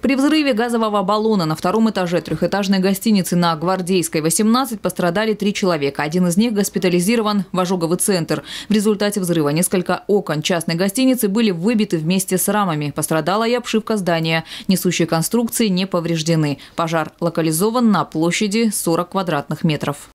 При взрыве газового баллона на втором этаже трехэтажной гостиницы на Гвардейской 18 пострадали три человека. Один из них госпитализирован в ожоговый центр. В результате взрыва несколько окон частной гостиницы были выбиты вместе с рамами. Пострадала и обшивка здания. Несущие конструкции не повреждены. Пожар локализован на площади 40 квадратных метров.